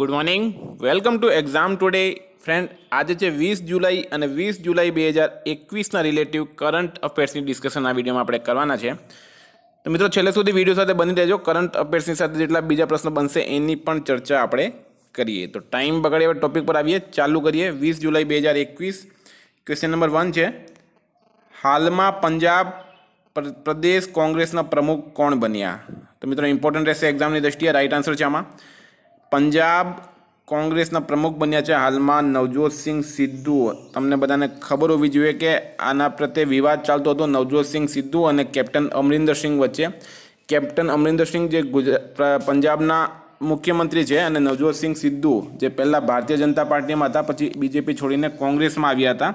Good morning welcome to exam today friend આજે છે વીસ જુલાઈ અને વીસ જુલાઈ બે હજાર એકવીસના રિલેટિવ કરંટ અફેર્સની ડિસ્કશન આ વિડીયોમાં આપણે કરવાના છે તો મિત્રો છેલ્લે સુધી વિડીયો સાથે બની રહેજો કરંટ અફેર્સની સાથે જેટલા બીજા પ્રશ્નો બનશે એની પણ ચર્ચા આપણે કરીએ તો ટાઈમ બગાડે હવે ટોપિક પર આવીએ ચાલુ કરીએ વીસ જુલાઈ બે હજાર એકવીસ ક્વેશ્ચન નંબર વન છે હાલમાં પંજાબ પ્રદેશ કોંગ્રેસના પ્રમુખ કોણ બન્યા તો મિત્રો ઇમ્પોર્ટન્ટ રહેશે એક્ઝામની દ્રષ્ટિએ રાઇટ આન્સર છે આમાં પંજાબ કોંગ્રેસના પ્રમુખ બન્યા છે હાલમાં નવજોતસિંહ સિદ્ધુ તમને બધાને ખબર હોવી જોઈએ કે આના પ્રત્યે વિવાદ ચાલતો હતો નવજોતસિંહ સિદ્ધુ અને કેપ્ટન અમરિન્દરસિંહ વચ્ચે કેપ્ટન અમરિન્દરસિંહ જે ગુજરાત પંજાબના મુખ્યમંત્રી છે અને નવજોતસિંહ સિદ્ધુ જે પહેલાં ભારતીય જનતા પાર્ટીમાં હતા પછી બીજેપી છોડીને કોંગ્રેસમાં આવ્યા હતા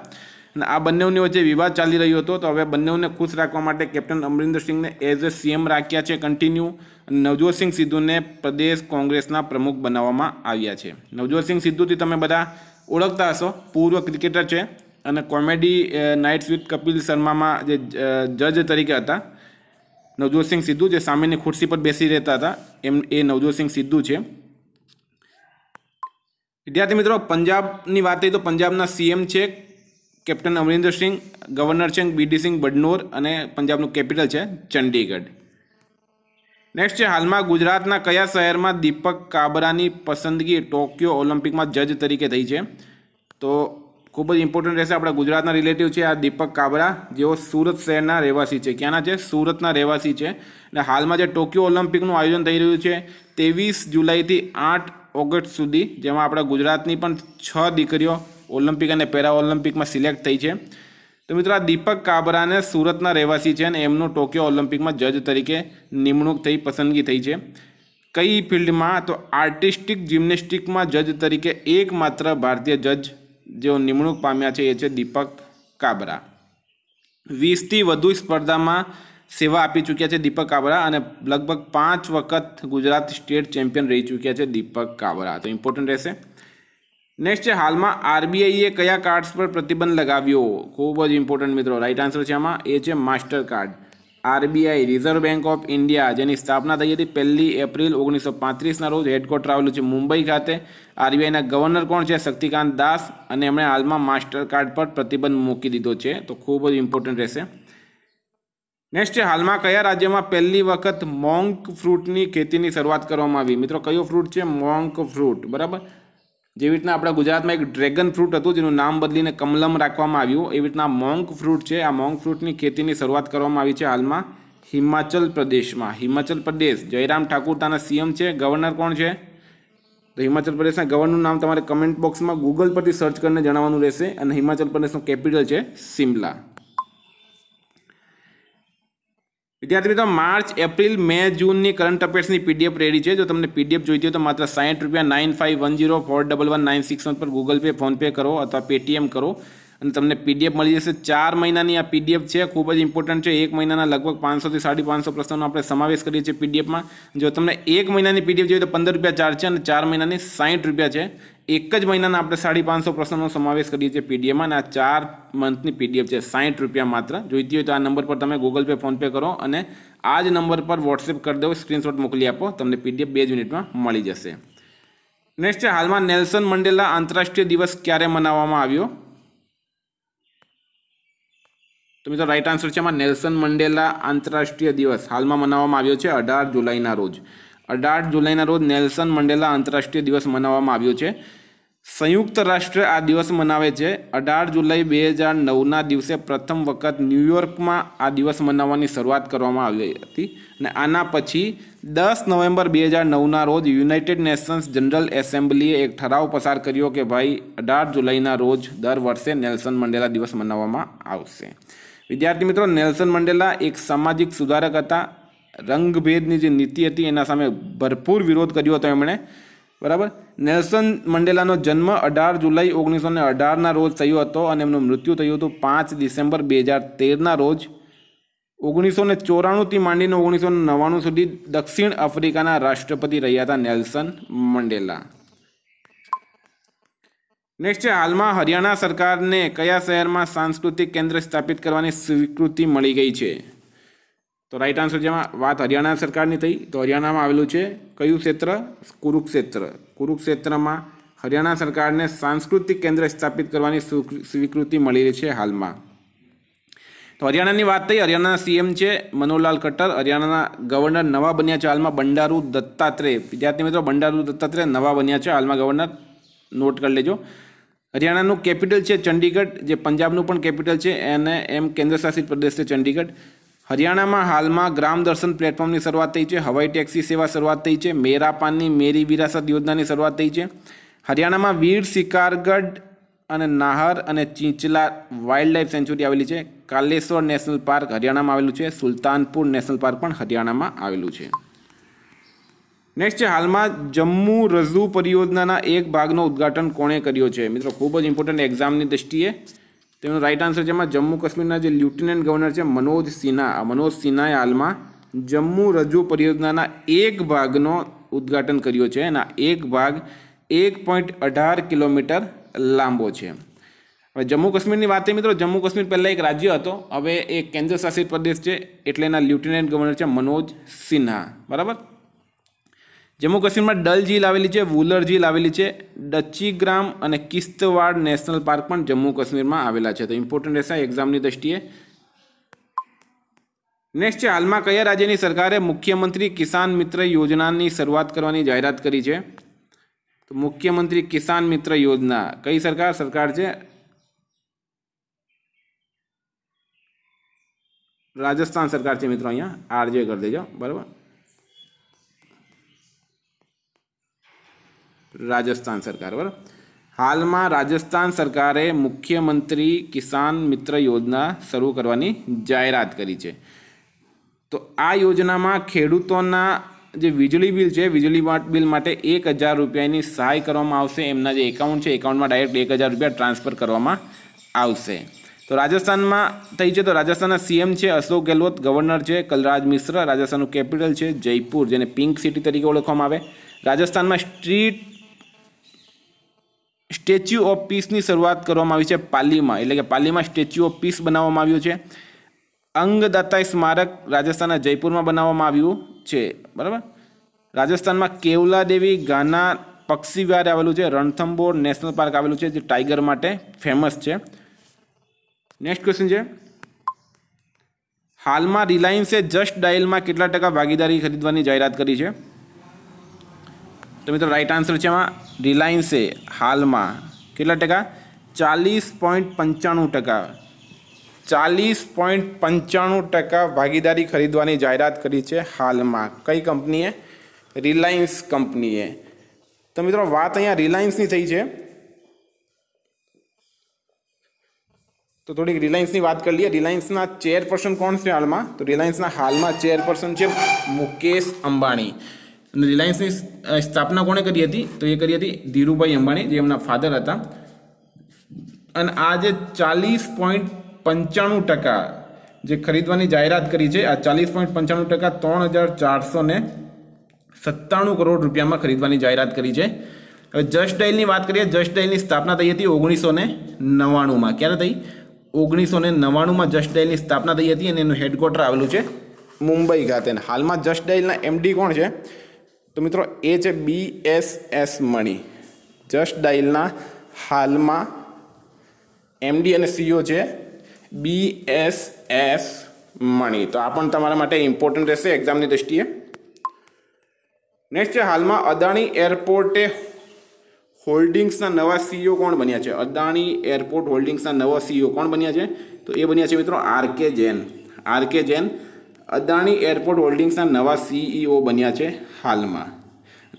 અને આ બંનેની વચ્ચે વિવાદ ચાલી રહ્યો હતો તો હવે બંનેઓને ખુશ રાખવા માટે કેપ્ટન અમરિન્દર સિંહને એઝ એ સીએમ રાખ્યા છે કન્ટિન્યુ નવજોતસિંહ સિદ્ધુને પ્રદેશ કોંગ્રેસના પ્રમુખ બનાવવામાં આવ્યા છે નવજોતસિંહ સિદ્ધુથી તમે બધા ઓળખતા હશો પૂર્વ ક્રિકેટર છે અને કોમેડી નાઇટ્સ વિથ કપિલ શર્મામાં જે જજ તરીકે હતા નવજોતસિંહ સિદ્ધુ જે સામેની ખુરશી પર બેસી રહેતા હતા એમ એ નવજોતસિંહ સિદ્ધુ છે વિદ્યાર્થી મિત્રો પંજાબની વાત થઈ તો પંજાબના સીએમ છે કેપ્ટન અમરિન્દર સિંહ ગવર્નર છે બીડી સિંહ બડનોર અને પંજાબનું કેપિટલ છે ચંડીગઢ નેક્સ્ટ છે હાલમાં ગુજરાતના કયા શહેરમાં દીપક કાબરાની પસંદગી ટોક્યો ઓલિમ્પિકમાં જજ તરીકે થઈ છે તો ખૂબ જ ઇમ્પોર્ટન્ટ રહેશે આપણા ગુજરાતના રિલેટિવ છે આ દીપક કાબરા જેઓ સુરત શહેરના રહેવાસી છે ક્યાંના છે સુરતના રહેવાસી છે અને હાલમાં જે ટોક્યો ઓલિમ્પિકનું આયોજન થઈ રહ્યું છે તેવીસ જુલાઈથી આઠ ઓગસ્ટ સુધી જેમાં આપણા ગુજરાતની પણ છ દીકરીઓ ઓલિમ્પિક અને પેરા ઓલિમ્પિકમાં સિલેક્ટ થઈ છે તો મિત્રો આ દીપક કાબરાને સુરતના રહેવાસી છે અને એમનું ટોક્યો ઓલિમ્પિકમાં જજ તરીકે નિમણૂક થઈ પસંદગી થઈ છે કઈ ફિલ્ડમાં તો આર્ટિસ્ટિક જિમ્નેસ્ટિકમાં જજ તરીકે એકમાત્ર ભારતીય જજ જેઓ નિમણૂક પામ્યા છે એ છે દીપક કાબરા વીસથી વધુ સ્પર્ધામાં સેવા આપી ચૂક્યા છે દીપક કાબરા અને લગભગ પાંચ વખત ગુજરાત સ્ટેટ ચેમ્પિયન રહી ચૂક્યા છે દીપક કાબરા તો ઇમ્પોર્ટન્ટ રહેશે નેક્સ્ટ છે હાલમાં આરબીઆઈએ કયા કાર્ડ્સ પર પ્રતિબંધ લગાવ્યો ખૂબ જ ઇમ્પોર્ટન્ટ મિત્રો રાઇટ આન્સર છે આમાં એ છે master card RBI Reserve Bank of India જેની સ્થાપના થઈ હતી પહેલી એપ્રિલ ઓગણીસો પાંત્રીસના રોજ હેડક્વાર્ટર આવેલું છે મુંબઈ ખાતે આરબીઆઈના ગવર્નર કોણ છે શક્તિકાંત દાસ અને એમણે હાલમાં માસ્ટર કાર્ડ પર પ્રતિબંધ મૂકી દીધો છે તો ખૂબ જ ઇમ્પોર્ટન્ટ રહેશે નેક્સ્ટ છે હાલમાં કયા રાજ્યમાં પહેલી વખત મોંક ફ્રૂટની ખેતીની શરૂઆત કરવામાં આવી મિત્રો કયો ફ્રૂટ છે મોંક ફ્રૂટ બરાબર જેવી રીતના આપણા ગુજરાતમાં એક ડ્રેગન ફ્રૂટ હતું જેનું નામ બદલીને કમલમ રાખવામાં આવ્યું એવી રીતના મોંગ ફ્રૂટ છે આ મોંગ ફ્રૂટની ખેતીની શરૂઆત કરવામાં આવી છે હાલમાં હિમાચલ પ્રદેશમાં હિમાચલ પ્રદેશ જયરામ ઠાકુર તાના સીએમ છે ગવર્નર કોણ છે તો હિમાચલ પ્રદેશના ગવર્નરનું નામ તમારે કમેન્ટ બોક્સમાં ગૂગલ પરથી સર્ચ કરીને જણાવવાનું રહેશે અને હિમાચલ પ્રદેશનું કેપિટલ છે સિમલા વિદ્યાર્થી મિત્રો માર્ચ એપ્રિલ મે જૂનની કરંટ અફેર્સની પીડીએફ રેડી છે જો તમને પીડીએફ જોઈતી હોય તો માત્ર સાઠ રૂપિયા nine five one zero four double one nine six one પર ગૂગલ પે ફોનપે કરો અથવા પેટીએમ કરો અને તમને પીડીએફ મળી જશે ચાર મહિનાની આ પીડીએફ છે ખૂબ જ ઇમ્પોર્ટન્ટ છે એક મહિનાના લગભગ પાંચસોથી સાડી પાંચસો પ્રશ્નોનો આપણે સમાવેશ કરીએ છીએ પીડીએફમાં જો તમને એક મહિનાની પીડીએફ જોઈએ તો પંદર રૂપિયા ચાર છે અને ચાર મહિનાની સાઠ રૂપિયા છે એક જ મહિનાના આપણે સાડી પાંચસો પ્રશ્નોનો સમાવેશ કરીએ છીએ પીડીએફમાં અને આ ચાર મંથની પીડીએફ છે સાઠ રૂપિયા માત્ર જોઈતી હોય તો આ નંબર પર તમે ગૂગલ પે ફોનપે કરો અને આ જ નંબર પર વોટ્સએપ કરી દો સ્ક્રીનશોટ મોકલી આપો તમને પીડીએફ બે જ મિનિટમાં મળી જશે નેક્સ્ટ છે હાલમાં નેલ્સન મંડેલા આંતરરાષ્ટ્રીય દિવસ ક્યારે મનાવવામાં આવ્યો તો મિત્રો રાઈટ આન્સર છે એમાં નેલ્સન મંડેલા આંતરરાષ્ટ્રીય દિવસ હાલમાં મનાવવામાં આવ્યો છે અઢાર જુલાઈના રોજ અઢાર જુલાઈના રોજ નેલ્સન મંડેલા આંતરરાષ્ટ્રીય દિવસ મનાવવામાં આવ્યો છે સંયુક્ત રાષ્ટ્ર આ દિવસ મનાવે છે અઢાર જુલાઈ બે હજાર નવના દિવસે પ્રથમ વખત ન્યૂયોર્કમાં આ દિવસ મનાવવાની શરૂઆત કરવામાં આવી હતી અને આના પછી દસ નવેમ્બર બે હજાર નવના રોજ યુનાઇટેડ નેશન્સ જનરલ એસેમ્બલીએ એક ઠરાવ પસાર કર્યો કે ભાઈ અઢાર જુલાઈના રોજ દર વર્ષે નેલ્સન મંડેલા દિવસ મનાવવામાં આવશે વિદ્યાર્થી મિત્રો નેલ્સન મંડેલા એક સામાજિક સુધારક હતા રંગભેદની જે નીતિ હતી એના સામે ભરપૂર વિરોધ કર્યો હતો એમણે બરાબર નેલ્સન મંડેલાનો જન્મ અઢાર જુલાઈ ઓગણીસો ને અઢારના રોજ થયો હતો અને એમનું મૃત્યુ થયું હતું પાંચ ડિસેમ્બર બે હજાર તેરના રોજ ઓગણીસો ને ચોરાણુંથી માંડીને ઓગણીસો નવ્વાણું સુધી દક્ષિણ આફ્રિકાના રાષ્ટ્રપતિ રહ્યા હતા નેલ્સન મંડેલા નેક્સ્ટ છે હાલમાં હરિયાણા સરકારને કયા શહેરમાં સાંસ્કૃતિક કેન્દ્ર સ્થાપિત કરવાની સ્વીકૃતિ મળી ગઈ છે તો રાઈટ આન્સર જેમાં વાત હરિયાણા સરકારની થઈ તો હરિયાણામાં આવેલું છે કયું ક્ષેત્ર કુરુક્ષેત્ર કુરુક્ષેત્રમાં હરિયાણા સરકારને સાંસ્કૃતિક કેન્દ્ર સ્થાપિત કરવાની સ્વીકૃતિ મળી રહી છે હાલમાં તો હરિયાણાની વાત થઈ હરિયાણાના સીએમ છે મનોહરલાલ ખટ્ટર હરિયાણાના ગવર્નર નવા બન્યા છે હાલમાં બંડારુ દત્તાત્રેય વિદ્યાર્થી મિત્રો બંડારુ દત્તાત્રેય નવા બન્યા છે હાલમાં ગવર્નર નોટ કરી લેજો હરિયાણાનું કેપિટલ છે ચંડીગઢ જે પંજાબનું પણ કેપિટલ છે એને એમ કેન્દ્રશાસિત પ્રદેશ છે ચંડીગઢ હરિયાણામાં હાલમાં ગ્રામ દર્શન પ્લેટફોર્મની શરૂઆત થઈ છે હવાઈ ટેક્સી સેવા શરૂઆત થઈ છે મેરા પાનની મેરી વિરાસત યોજનાની શરૂઆત થઈ છે હરિયાણામાં વીર શિકારગઢ અને નાહર અને ચીંચલા વાઇલ્ડ લાઇફ સેન્ચ્યુરી આવેલી છે કાલેશ્વર નેશનલ પાર્ક હરિયાણામાં આવેલું છે સુલતાનપુર નેશનલ પાર્ક પણ હરિયાણામાં આવેલું છે નેક્સ્ટ છે હાલમાં જમ્મુ રઝુ પરિયોજનાના એક ભાગનો ઉદ્ઘાટન કોણે કર્યો છે મિત્રો ખૂબ જ ઇમ્પોર્ટન્ટ એક્ઝામની દ્રષ્ટિએ તેનો રાઈટ આન્સર છે જમ્મુ કાશ્મીરના જે લેફ્ટનન્ટ ગવર્નર છે મનોજ સિન્હા મનોજ સિન્હાએ હાલમાં જમ્મુ રજુ પરિયોજનાના એક ભાગનો ઉદ્ઘાટન કર્યો છે એના એક ભાગ એક પોઈન્ટ અઢાર કિલોમીટર લાંબો છે હવે જમ્મુ કાશ્મીરની વાત મિત્રો જમ્મુ કાશ્મીર પહેલાં એક રાજ્ય હતો હવે એ કેન્દ્રશાસિત પ્રદેશ છે એટલે એના લેફ્ટનન્ટ ગવર્નર છે મનોજ સિન્હા બરાબર જમ્મુ કાશ્મીરમાં ડલ ઝીલ આવેલી છે વુલર ઝીલ આવેલી છે ડચ્ચીગ્રામ અને કિસ્તવાડ નેશનલ પાર્ક પણ જમ્મુ કાશ્મીરમાં આવેલા છે તો ઇમ્પોર્ટન્ટ રહેશે એક્ઝામની દ્રષ્ટિએ નેક્સ્ટ છે હાલમાં કયા રાજ્યની સરકારે મુખ્યમંત્રી કિસાન મિત્ર યોજનાની શરૂઆત કરવાની જાહેરાત કરી છે તો મુખ્યમંત્રી કિસાન મિત્ર યોજના કઈ સરકાર સરકાર છે રાજસ્થાન સરકાર છે મિત્રો અહીંયા આરજે કરી દેજો બરાબર રાજસ્થાન સરકાર બરાબર હાલમાં રાજસ્થાન સરકારે મુખ્યમંત્રી કિસાન મિત્ર યોજના શરૂ કરવાની જાહેરાત કરી છે તો આ યોજનામાં ખેડૂતોના જે વીજળી બિલ છે વીજળી બિલ માટે એક હજાર રૂપિયાની સહાય કરવામાં આવશે એમના જે એકાઉન્ટ છે એકાઉન્ટમાં ડાયરેક્ટ એક હજાર રૂપિયા ટ્રાન્સફર કરવામાં આવશે તો રાજસ્થાનમાં થઈ છે તો રાજસ્થાનના સીએમ છે અશોક ગેહલોત ગવર્નર છે કલરાજ મિશ્ર રાજસ્થાનનું કેપિટલ છે જયપુર જેને પિંક સિટી તરીકે ઓળખવામાં આવે રાજસ્થાનમાં સ્ટ્રીટ સ્ટેચ્યુ ઓફ પીસની શરૂઆત કરવામાં આવી છે પાલીમાં એટલે કે પાલીમાં સ્ટેચ્યુ ઓફ પીસ બનાવવામાં આવ્યું છે અંગદાતા સ્મારક રાજસ્થાનના જયપુરમાં બનાવવામાં આવ્યું છે બરાબર રાજસ્થાનમાં કેવલા દેવી ગાના પક્ષી વિહાર આવેલું છે રણથંબોર નેશનલ પાર્ક આવેલું છે જે ટાઈગર માટે ફેમસ છે નેક્સ્ટ ક્વેશ્ચન છે હાલમાં રિલાયન્સે જસ્ટ ડાયલમાં કેટલા ટકા ભાગીદારી ખરીદવાની જાહેરાત કરી છે તો મિત્રો રાઈટ આન્સર છે એમાં રિલાયન્સે હાલમાં કેટલા ટકા ચાલીસ પોઈન્ટ પંચાણું ટકા ચાલીસ પોઈન્ટ પંચાણું ટકા ભાગીદારી ખરીદવાની જાહેરાત કરી છે હાલમાં કઈ કંપનીએ રિલાયન્સ કંપનીએ તો મિત્રો વાત અહીંયા રિલાયન્સની થઈ છે તો થોડીક રિલાયન્સની વાત કરી લઈએ રિલાયન્સના ચેરપર્સન કોણ છે હાલમાં તો રિલાયન્સના હાલમાં ચેરપર્સન છે મુકેશ અંબાણી અને રિલાયન્સની સ્થાપના કોણે કરી હતી તો એ કરી હતી ધીરુભાઈ અંબાણી જે એમના ફાધર હતા અને આ જે ચાલીસ પોઈન્ટ પંચાણું ટકા જે ખરીદવાની જાહેરાત કરી છે આ ચાલીસ પોઈન્ટ પંચાણું ટકા ત્રણ હજાર ચારસો સત્તાણું કરોડ રૂપિયામાં ખરીદવાની જાહેરાત કરી છે હવે જસ્ટ ડાયલની વાત કરીએ જસ્ટ ડાયલની સ્થાપના થઈ હતી ઓગણીસો ને નવ્વાણુંમાં ક્યારે થઈ ઓગણીસો ને નવ્વાણુંમાં જસ્ટ ડાયલની સ્થાપના થઈ હતી અને એનું હેડક્વાર્ટર આવેલું છે મુંબઈ ખાતે હાલમાં જસ્ટ ડાયલના એમડી કોણ છે તો મિત્રો એ છે B S S Mani Just ડાયલના હાલમાં એમડી અને સીઓ e છે બી એસ એસ મણી તો આ પણ તમારા માટે ઇમ્પોર્ટન્ટ રહેશે એક્ઝામની દ્રષ્ટિએ નેક્સ્ટ છે હાલમાં અદાણી એરપોર્ટે હોલ્ડિંગ્સના નવા સીઓ e કોણ બન્યા છે અદાણી એરપોર્ટ હોલ્ડિંગ્સના નવા સીઓ e કોણ બન્યા છે તો એ બન્યા છે મિત્રો R K Jain R K Jain Adani airport હોલ્ડિંગ્સના નવા સીઈઓ બન્યા છે હાલમાં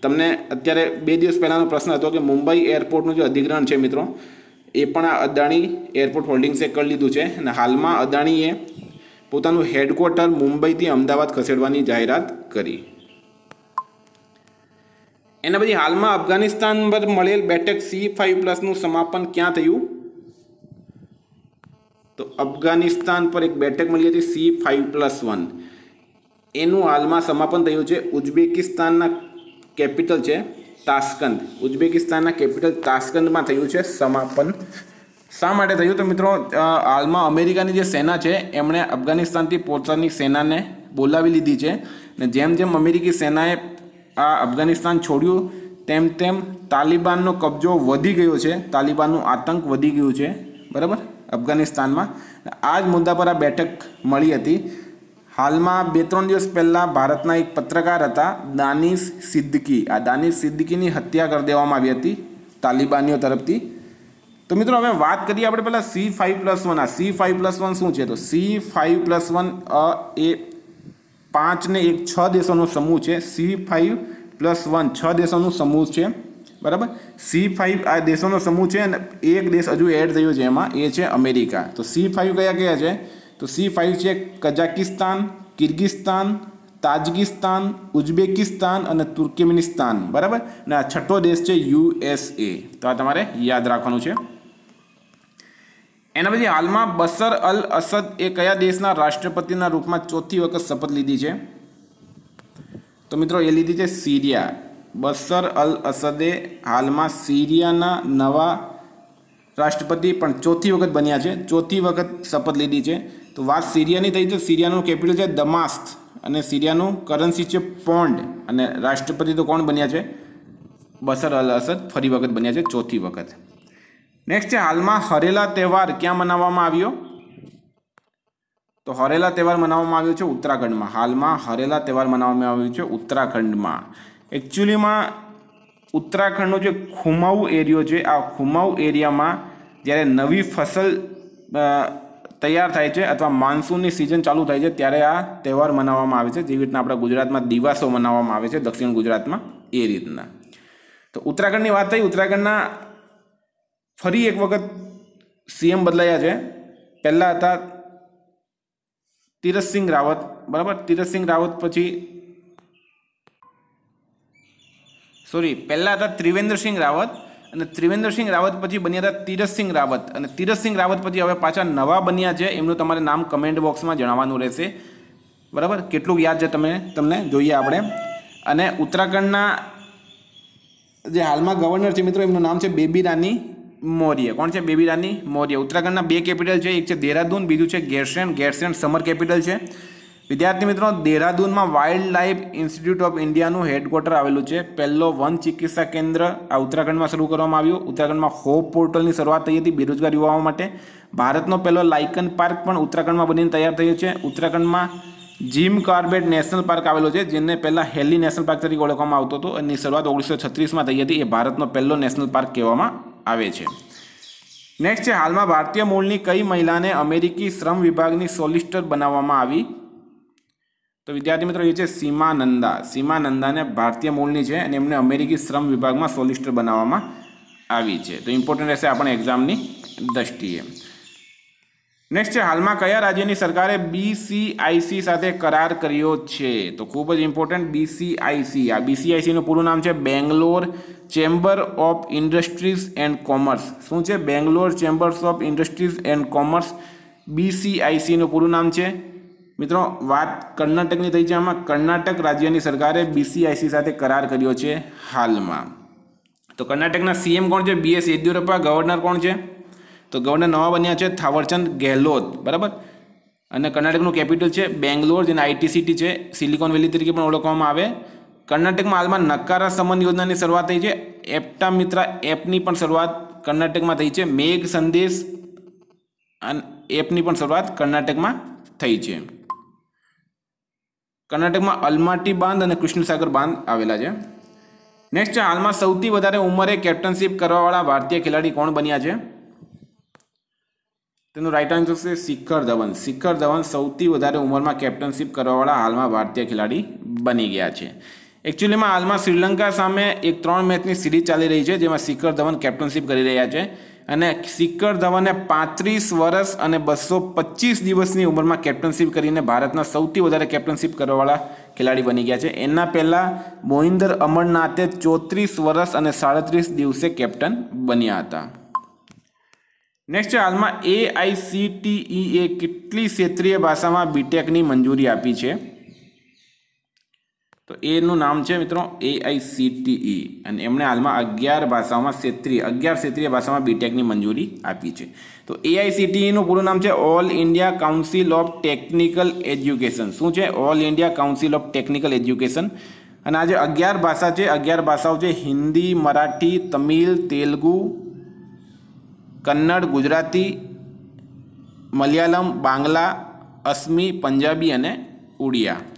તમને અત્યારે બે દિવસ પહેલાંનો પ્રશ્ન હતો કે મુંબઈ એરપોર્ટનું જે અધિગ્રહણ છે મિત્રો એ પણ આ અદાણી એરપોર્ટ હોલ્ડિંગ્સે કરી લીધું છે અને હાલમાં અદાણીએ પોતાનું હેડક્વાર્ટર મુંબઈથી અમદાવાદ ખસેડવાની જાહેરાત કરી એના પછી હાલમાં અફઘાનિસ્તાન પર મળેલ બેટેક સી ફાઇવ પ્લસનું સમાપન ક્યાં થયું તો અફઘાનિસ્તાન પર એક બેઠક મળી હતી સી ફાઇવ પ્લસ વન એનું હાલમાં સમાપન થયું છે ઉઝબેકિસ્તાનના કેપિટલ છે તાસ્કંદ ઉઝબેકિસ્તાનના કેપિટલ તાસ્કંદમાં થયું છે સમાપન શા માટે થયું તો મિત્રો હાલમાં અમેરિકાની જે સેના છે એમણે અફઘાનિસ્તાનથી પોતાની સેનાને બોલાવી લીધી છે ને જેમ જેમ અમેરિકી સેનાએ આ અફઘાનિસ્તાન છોડ્યું તેમ તેમ તાલિબાનનો કબજો વધી ગયો છે તાલિબાનનું આતંક વધી ગયું છે બરાબર અફઘાનિસ્તાનમાં આ જ મુદ્દા પર આ બેઠક મળી હતી હાલમાં બે ત્રણ દિવસ પહેલાં ભારતના એક પત્રકાર હતા દાનિશ સિદ્દકી આ દાનિશ સિદ્દકીની હત્યા કરી દેવામાં આવી હતી તાલિબાનીઓ તરફથી તો મિત્રો હવે વાત કરીએ આપણે પહેલાં સી ફાઇવ પ્લસ વન આ સી ફાઇવ પ્લસ વન શું છે તો સી ફાઇવ પ્લસ વન એ પાંચ ને એક છ દેશોનો સમૂહ છે સી ફાઇવ પ્લસ વન છ દેશોનો સમૂહ છે બરાબર સી ફાઇવ આ દેશોનો સમૂહ છે અને એક દેશ હજુ એડ થયો છે એમાં એ છે અમેરિકા તો સી ફાઇવ કયા કયા છે તો સી ફાઇવ છે કઝાકિસ્તાન કિર્ગિસ્તાન તાજગિસ્તાન ઉઝબેકિસ્તાન અને તુર્કમેનિસ્તાન બરાબર અને આ છઠ્ઠો દેશ છે યુએસએ તો આ તમારે યાદ રાખવાનું છે એના પછી હાલમાં બસર અલ અસદ એ કયા દેશના રાષ્ટ્રપતિના રૂપમાં ચોથી વખત શપથ લીધી છે તો મિત્રો એ લીધી છે સીરિયા બસર અલ અસદે હાલમાં સીરિયાના નવા રાષ્ટ્રપતિ પણ ચોથી વખત બન્યા છે ચોથી વખત શપથ લીધી છે તો વાત સિરિયાની થઈ તો સિરિયાનું કેપિટલ છે દમાસ્ક અને સિરિયાનું કરન્સી છે પોન્ડ અને રાષ્ટ્રપતિ તો કોણ બન્યા છે બસર અલ અસદ ફરી વખત બન્યા છે ચોથી વખત નેક્સ્ટ છે હાલમાં હરેલા તહેવાર ક્યાં મનાવવામાં આવ્યો તો હરેલા તહેવાર મનાવવામાં આવ્યો છે ઉત્તરાખંડમાં હાલમાં હરેલા તહેવાર મનાવવામાં આવ્યો છે ઉત્તરાખંડમાં એકચ્યુઅલીમાં ઉત્તરાખંડનો જે ખુમાઉ એરિયો છે આ ખુમાઉ એરિયામાં જ્યારે નવી ફસલ તૈયાર થાય છે અથવા માનસૂનની સિઝન ચાલુ થાય છે ત્યારે આ તહેવાર મનાવવામાં આવે છે જેવી રીતના આપણા ગુજરાતમાં દિવાસો મનાવવામાં આવે છે દક્ષિણ ગુજરાતમાં એ રીતના તો ઉત્તરાખંડની વાત થઈ ઉત્તરાખંડના ફરી એક વખત સીએમ બદલાયા છે પહેલાં હતા તીરથસિંહ રાવત બરાબર તીરથસિંહ રાવત પછી સોરી પહેલાં હતા ત્રિવેન્દ્રસિંહ રાવત અને ત્રિવેન્દ્રસિંહ રાવત પછી બન્યા હતા તીરથસિંહ રાવત અને તીરથસિંહ રાવત પછી હવે પાછા નવા બન્યા છે એમનું તમારે નામ કમેન્ટ બોક્સમાં જણાવવાનું રહેશે બરાબર કેટલું યાદ છે તમે તમને જોઈએ આપણે અને ઉત્તરાખંડના જે હાલમાં ગવર્નર છે મિત્રો એમનું નામ છે બેબી રાની મૌર્ય કોણ છે બેબી રાની મૌર્ય ઉત્તરાખંડના બે કેપિટલ છે એક છે દેહરાદૂન બીજું છે ગેરસેન ગેરસેન સમર કેપિટલ છે વિદ્યાર્થી મિત્રો દેહરાદૂનમાં વાઇલ્ડ લાઇફ ઇન્સ્ટિટ્યૂટ ઓફ ઇન્ડિયાનું હેડક્વાર્ટર આવેલું છે પહેલો વન ચિકિત્સા કેન્દ્ર આ ઉત્તરાખંડમાં શરૂ કરવામાં આવ્યું ઉત્તરાખંડમાં હોપ પોર્ટલની શરૂઆત થઈ હતી બેરોજગાર યુવાઓ માટે ભારતનો પહેલો લાયકન પાર્ક પણ ઉત્તરાખંડમાં બનીને તૈયાર થયો છે ઉત્તરાખંડમાં જીમ કાર્બેટ નેશનલ પાર્ક આવેલો છે જેને પહેલાં હેલી નેશનલ પાર્ક તરીકે ઓળખવામાં આવતો હતો એની શરૂઆત ઓગણીસો છત્રીસમાં થઈ હતી એ ભારતનો પહેલો નેશનલ પાર્ક કહેવામાં આવે છે નેક્સ્ટ છે હાલમાં ભારતીય મૂળની કઈ મહિલાને અમેરિકી શ્રમ વિભાગની સોલિસ્ટર બનાવવામાં આવી તો વિદ્યાર્થી મિત્રો એ છે સીમા નંદા સીમા નંદાને ભારતીય મૂળની છે અને એમને અમેરિકી શ્રમ વિભાગમાં સોલિસ્ટર બનાવવામાં આવી છે તો ઇમ્પોર્ટન્ટ રહેશે આપણે એક્ઝામની દ્રષ્ટિએ નેક્સ્ટ છે હાલમાં કયા રાજ્યની સરકારે બીસીઆઈસી સાથે કરાર કર્યો છે તો ખૂબ જ ઇમ્પોર્ટન્ટ બીસીઆઈસી આ બીસીઆઈસીનું પૂરું નામ છે Bangalore chamber of industries and commerce શું છે Bangalore chambers of industries and commerce બીસીઆઈસીનું પૂરું નામ છે મિત્રો વાત કર્ણાટકની થઈ છે આમાં કર્ણાટક રાજ્યની સરકારે બીસીઆઈસી સાથે કરાર કર્યો છે હાલમાં તો કર્ણાટકના સીએમ કોણ છે બીએસ યેદ્યુરપ્પા ગવર્નર કોણ છે તો ગવર્નર નવા બન્યા છે થાવરચંદ ગેહલોત બરાબર અને કર્ણાટકનું કેપિટલ છે બેંગ્લોર જેને આઈટી સિટી છે સિલિકોન વેલી તરીકે પણ ઓળખવામાં આવે કર્ણાટકમાં હાલમાં નકારા સંબંધ યોજનાની શરૂઆત થઈ છે એપ્ટા મિત્રા એપની પણ શરૂઆત કર્ણાટકમાં થઈ છે મેઘ સંદેશ અને એપની પણ શરૂઆત કર્ણાટકમાં થઈ છે કર્ણાટકમાં અલમાટી બાંધ અને કૃષ્ણસાગર બાંધ આવેલા છે નેક્સ્ટ હાલમાં સૌથી વધારે ઉંમરે કેપ્ટનશીપ કરવાવાળા ભારતીય ખેલાડી કોણ બન્યા છે તેનો રાઇટ આન્સર છે શિખર ધવન શિખર ધવન સૌથી વધારે ઉંમરમાં કેપ્ટનશીપ કરવાવાળા હાલમાં ભારતીય ખેલાડી બની ગયા છે એકચ્યુઅલીમાં હાલમાં શ્રીલંકા સામે એક ત્રણ મેચની સિરીઝ ચાલી રહી છે જેમાં શિખર ધવન કેપ્ટનશીપ કરી રહ્યા છે અને શિખર ધવને પાંત્રીસ વર્ષ અને બસો પચીસ દિવસની ઉંમરમાં કેપ્ટનશીપ કરીને ભારતના સૌથી વધારે કેપ્ટનશીપ કરવાવાળા ખેલાડી બની ગયા છે એના પહેલાં મોહિન્દર અમરનાથે ચોત્રીસ વર્ષ અને સાડત્રીસ દિવસે કેપ્ટન બન્યા હતા નેક્સ્ટ હાલમાં એઆઈસીટીઈએ e કેટલી ક્ષેત્રીય ભાષામાં બીટેકની મંજૂરી આપી છે તો એનું નામ છે મિત્રો એઆઈસીટીઈ e. અને એમણે હાલમાં અગિયાર ભાષાઓમાં ક્ષેત્રીય અગિયાર ક્ષેત્રીય ભાષામાં બીટેકની મંજૂરી આપી છે તો એઆઈસીટીઈનું e પૂરું નામ છે all India council of technical education શું છે all India council of technical education અને આજે અગિયાર ભાષા છે અગિયાર ભાષાઓ છે હિન્દી મરાઠી તમિલ તેલુગુ કન્નડ ગુજરાતી મલયાલમ બાંગ્લા અસમી પંજાબી અને ઉડિયા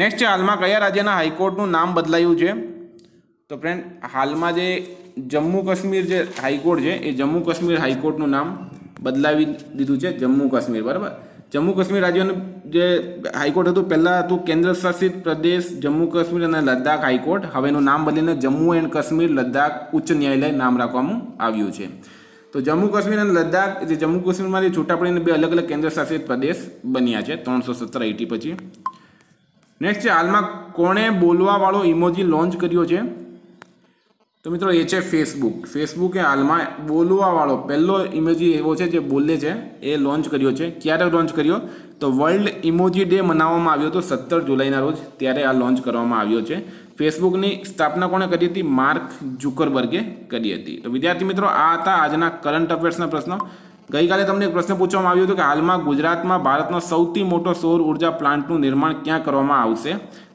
નેક્સ્ટ છે હાલમાં કયા રાજ્યના હાઈકોર્ટનું નામ બદલાયું છે તો ફ્રેન્ડ હાલમાં જે જમ્મુ કાશ્મીર જે હાઈકોર્ટ છે એ જમ્મુ કાશ્મીર હાઈકોર્ટનું નામ બદલાવી દીધું છે જમ્મુ કાશ્મીર બરાબર જમ્મુ કાશ્મીર રાજ્યનું જે હાઈકોર્ટ હતું પહેલાં હતું કેન્દ્ર શાસિત પ્રદેશ જમ્મુ કાશ્મીર અને લદ્દાખ હાઈકોર્ટ હવેનું નામ બદલીને જમ્મુ એન્ડ કાશ્મીર લદ્દાખ ઉચ્ચ ન્યાયાલય નામ રાખવામાં આવ્યું છે તો જમ્મુ કાશ્મીર અને લદ્દાખ જે જમ્મુ કાશ્મીરમાંથી છૂટા પડીને બે અલગ અલગ કેન્દ્ર શાસિત પ્રદેશ બન્યા છે ત્રણસો સત્તર એટી પછી નેક્સ્ટ છે હાલમાં કોણે બોલવાવાળો ઇમોજી લોન્ચ કર્યો છે તો મિત્રો એ છે ફેસબુક ફેસબુકે હાલમાં બોલવાવાળો પહેલો ઇમોજી એવો છે જે બોલે છે એ લોન્ચ કર્યો છે ક્યારે લોન્ચ કર્યો તો વર્લ્ડ ઇમોજી ડે મનાવવામાં આવ્યો હતો સત્તર જુલાઈના રોજ ત્યારે આ લોન્ચ કરવામાં આવ્યો છે ફેસબુકની સ્થાપના કોણે કરી હતી માર્ક જુકરબર્ગે કરી હતી તો વિદ્યાર્થી મિત્રો આ હતા આજના કરંટ અફેર્સના પ્રશ્નો ગઈકાલે તમને એક પ્રશ્ન પૂછવામાં આવ્યો હતો કે હાલમાં ગુજરાતમાં ભારતનો સૌથી મોટો સૌર ઉર્જા પ્લાન્ટનું નિર્માણ ક્યાં કરવામાં આવશે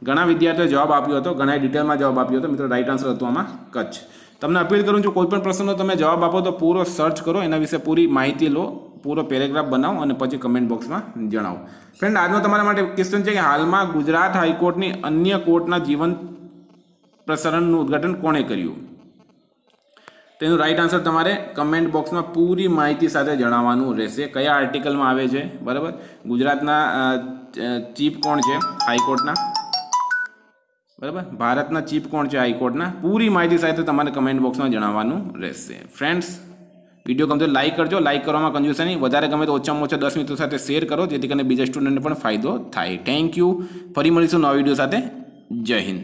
ઘણા વિદ્યાર્થીઓએ જવાબ આપ્યો હતો ઘણા ડિટેલમાં જવાબ આપ્યો હતો મિત્રો રાઈટ આન્સર હતો આમાં કચ્છ તમને અપીલ કરું છું કોઈપણ પ્રશ્નનો તમે જવાબ આપો તો પૂરો સર્ચ કરો એના વિશે પૂરી માહિતી લો પૂરો પેરેગ્રાફ બનાવો અને પછી કમેન્ટ બોક્સમાં જણાવો ફ્રેન્ડ આજનો તમારા માટે ક્વેશ્ચન છે કે હાલમાં ગુજરાત હાઈકોર્ટની અન્ય કોર્ટના જીવન પ્રસારણનું ઉદ્ઘાટન કોણે કર્યું તેનું રાઈટ આન્સર તમારે કમેન્ટ બોક્સમાં પૂરી માહિતી સાથે જણાવવાનું રહેશે કયા આર્ટિકલમાં આવે છે બરાબર ગુજરાતના ચીફ કોણ છે હાઈકોર્ટના બરાબર ભારતના ચીફ કોણ છે હાઈકોર્ટના પૂરી માહિતી સાથે તમારે કમેન્ટ બોક્સમાં જણાવવાનું રહેશે ફ્રેન્ડ્સ વિડીયો ગમતો લાઇક કરજો લાઇક કરવામાં કંજૂસ નહીં વધારે ગમે તો ઓછામાં ઓછા દસ મિત્રો સાથે શેર કરો જેથી કરીને બીજા સ્ટુડન્ટને પણ ફાયદો થાય થેન્ક યુ ફરી મળીશું નવા વિડીયો સાથે જય હિન્દ